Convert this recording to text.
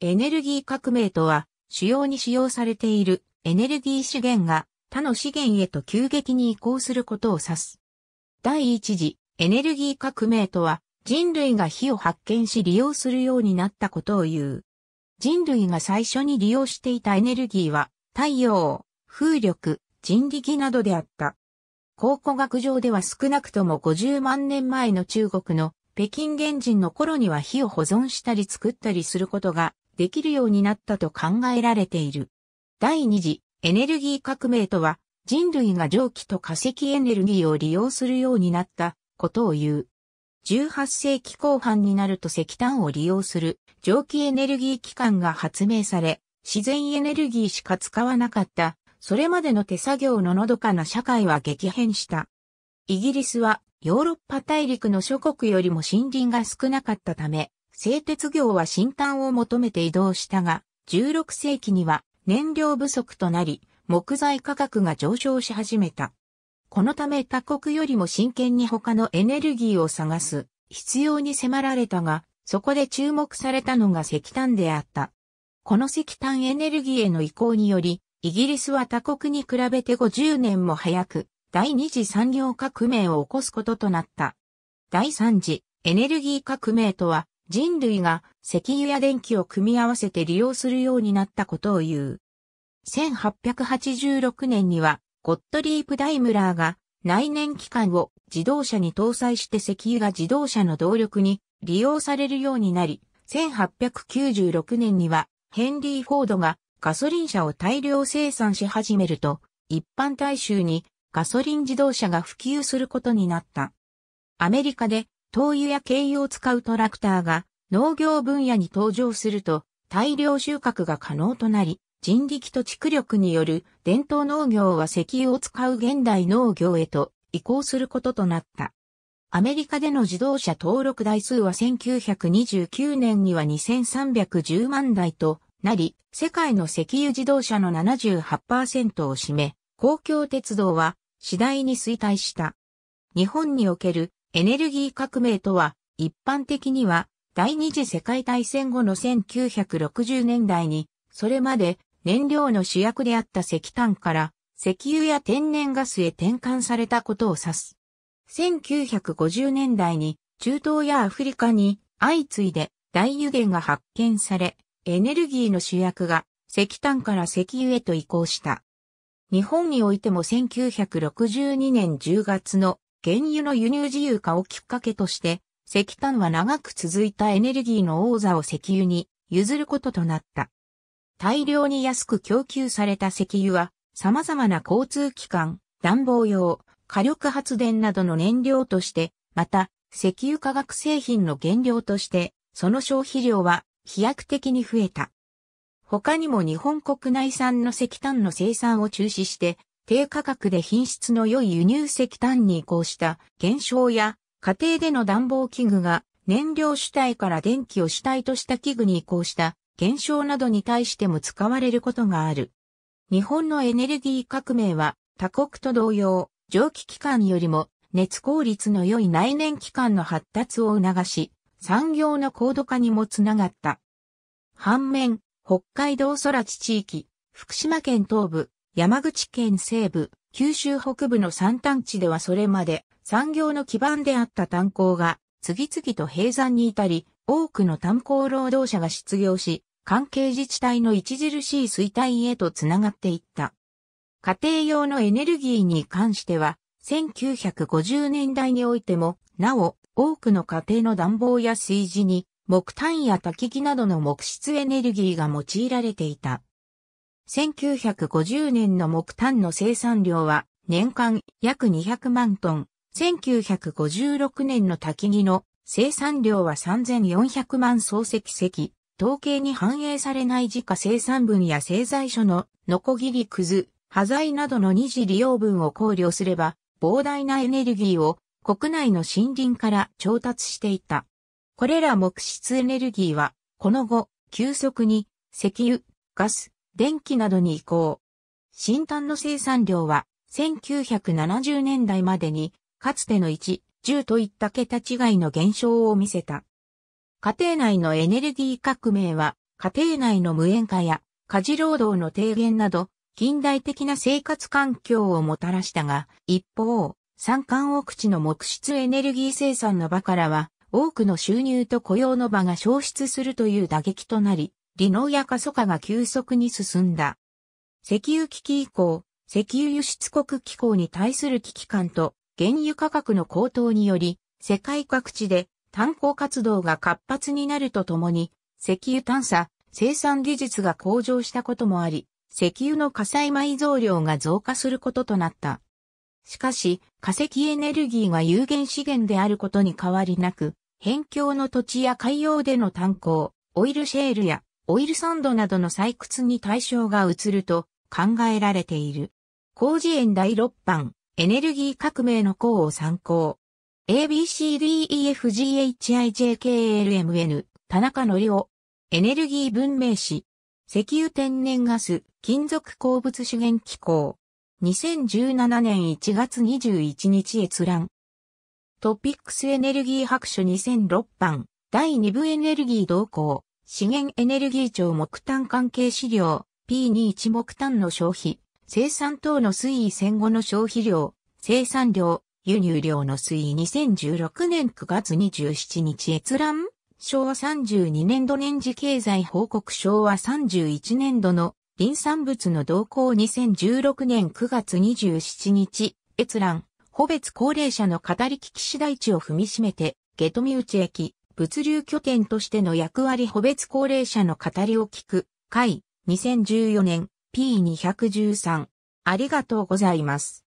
エネルギー革命とは、主要に使用されているエネルギー資源が他の資源へと急激に移行することを指す。第一次エネルギー革命とは、人類が火を発見し利用するようになったことを言う。人類が最初に利用していたエネルギーは、太陽、風力、人力などであった。考古学上では少なくとも50万年前の中国の北京原人の頃には火を保存したり作ったりすることができるようになったと考えられている。第二次エネルギー革命とは人類が蒸気と化石エネルギーを利用するようになったことを言う。18世紀後半になると石炭を利用する蒸気エネルギー機関が発明され、自然エネルギーしか使わなかった、それまでの手作業ののどかな社会は激変した。イギリスはヨーロッパ大陸の諸国よりも森林が少なかったため、製鉄業は新炭を求めて移動したが、16世紀には燃料不足となり、木材価格が上昇し始めた。このため他国よりも真剣に他のエネルギーを探す必要に迫られたが、そこで注目されたのが石炭であった。この石炭エネルギーへの移行により、イギリスは他国に比べて50年も早く、第二次産業革命を起こすこととなった。第三次エネルギー革命とは、人類が石油や電気を組み合わせて利用するようになったことを言う。1886年にはゴットリープ・ダイムラーが内燃機関を自動車に搭載して石油が自動車の動力に利用されるようになり、1896年にはヘンリー・フォードがガソリン車を大量生産し始めると、一般大衆にガソリン自動車が普及することになった。アメリカで灯油や軽油を使うトラクターが農業分野に登場すると大量収穫が可能となり、人力と畜力による伝統農業は石油を使う現代農業へと移行することとなった。アメリカでの自動車登録台数は1929年には2310万台となり、世界の石油自動車の78%を占め、公共鉄道は次第に衰退した。日本におけるエネルギー革命とは、一般的には、第二次世界大戦後の1960年代に、それまで燃料の主役であった石炭から石油や天然ガスへ転換されたことを指す。1950年代に中東やアフリカに相次いで大油源が発見され、エネルギーの主役が石炭から石油へと移行した。日本においても1962年10月の原油の輸入自由化をきっかけとして、石炭は長く続いたエネルギーの王座を石油に譲ることとなった。大量に安く供給された石油は、様々な交通機関、暖房用、火力発電などの燃料として、また、石油化学製品の原料として、その消費量は飛躍的に増えた。他にも日本国内産の石炭の生産を中止して、低価格で品質の良い輸入石炭に移行した減少や家庭での暖房器具が燃料主体から電気を主体とした器具に移行した減少などに対しても使われることがある。日本のエネルギー革命は他国と同様、蒸気機関よりも熱効率の良い内燃機関の発達を促し、産業の高度化にもつながった。反面、北海道空地地域、福島県東部、山口県西部、九州北部の山端地ではそれまで産業の基盤であった炭鉱が次々と閉山に至り、多くの炭鉱労働者が失業し、関係自治体の著しい衰退へとつながっていった。家庭用のエネルギーに関しては、1950年代においても、なお、多くの家庭の暖房や炊事に、木炭や焚き木などの木質エネルギーが用いられていた。1950年の木炭の生産量は年間約200万トン、1956年の焚木の生産量は3400万総石石、統計に反映されない自家生産分や製材所のノコギリくず、端材などの二次利用分を考慮すれば、膨大なエネルギーを国内の森林から調達していた。これら木質エネルギーは、この後、急速に石油、ガス、電気などに移行。新炭の生産量は1970年代までにかつての1、10といった桁違いの減少を見せた。家庭内のエネルギー革命は家庭内の無縁化や家事労働の低減など近代的な生活環境をもたらしたが、一方、山間奥地の木質エネルギー生産の場からは多くの収入と雇用の場が消失するという打撃となり、離農や過疎化が急速に進んだ。石油危機以降、石油輸出国機構に対する危機感と原油価格の高騰により、世界各地で炭鉱活動が活発になるとともに、石油探査、生産技術が向上したこともあり、石油の火災埋蔵量が増加することとなった。しかし、化石エネルギーが有限資源であることに変わりなく、辺境の土地や海洋での炭鉱、オイルシェールやオイルサンドなどの採掘に対象が移ると考えられている。工事園第6版、エネルギー革命の項を参考。ABCDEFGHIJKLMN、田中のりお。エネルギー文明史。石油天然ガス、金属鉱物資源機構。2017年1月21日閲覧。トピックスエネルギー白書2006版、第2部エネルギー動向。資源エネルギー庁木炭関係資料 P21 木炭の消費、生産等の推移戦後の消費量、生産量、輸入量の推移2016年9月27日閲覧昭和32年度年次経済報告昭和31年度の林産物の動向2016年9月27日閲覧、保別高齢者の語り聞き次第地を踏みしめて、ゲトミウチ駅、物流拠点としての役割補別高齢者の語りを聞く会2014年 P213 ありがとうございます。